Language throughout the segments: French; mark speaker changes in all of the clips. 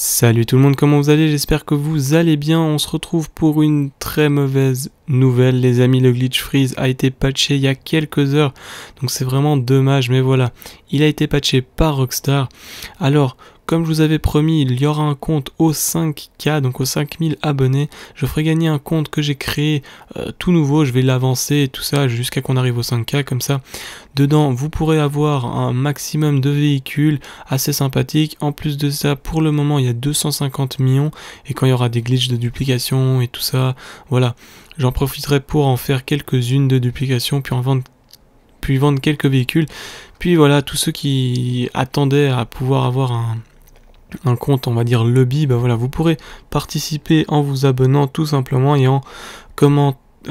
Speaker 1: Salut tout le monde, comment vous allez J'espère que vous allez bien. On se retrouve pour une très mauvaise nouvelle. Les amis, le glitch freeze a été patché il y a quelques heures. Donc c'est vraiment dommage, mais voilà. Il a été patché par Rockstar. Alors, comme je vous avais promis, il y aura un compte aux 5K, donc aux 5000 abonnés. Je ferai gagner un compte que j'ai créé euh, tout nouveau. Je vais l'avancer et tout ça jusqu'à qu'on arrive aux 5K. Comme ça, dedans, vous pourrez avoir un maximum de véhicules assez sympathiques. En plus de ça, pour le moment, il y a 250 millions. Et quand il y aura des glitches de duplication et tout ça, voilà. J'en profiterai pour en faire quelques-unes de duplication, puis en vendre puis vendre quelques véhicules. Puis voilà, tous ceux qui attendaient à pouvoir avoir un, un compte, on va dire lobby, bah voilà, vous pourrez participer en vous abonnant tout simplement et en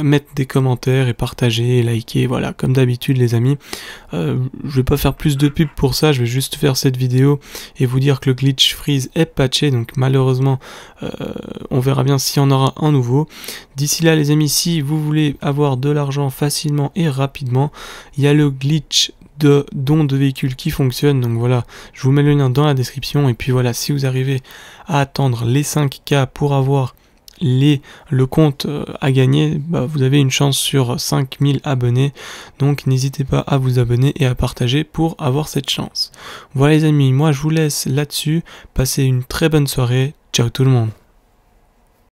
Speaker 1: mettre des commentaires et partager, et liker, voilà, comme d'habitude les amis. Euh, je vais pas faire plus de pub pour ça, je vais juste faire cette vidéo et vous dire que le glitch freeze est patché, donc malheureusement euh, on verra bien s'il y en aura un nouveau. D'ici là les amis, si vous voulez avoir de l'argent facilement et rapidement, il y a le glitch de dons de véhicules qui fonctionnent. Donc voilà, je vous mets le lien dans la description. Et puis voilà, si vous arrivez à attendre les 5K pour avoir les, le compte euh, à gagner, bah vous avez une chance sur 5000 abonnés. Donc n'hésitez pas à vous abonner et à partager pour avoir cette chance. Voilà les amis, moi je vous laisse là-dessus. Passez une très bonne soirée. Ciao tout le monde.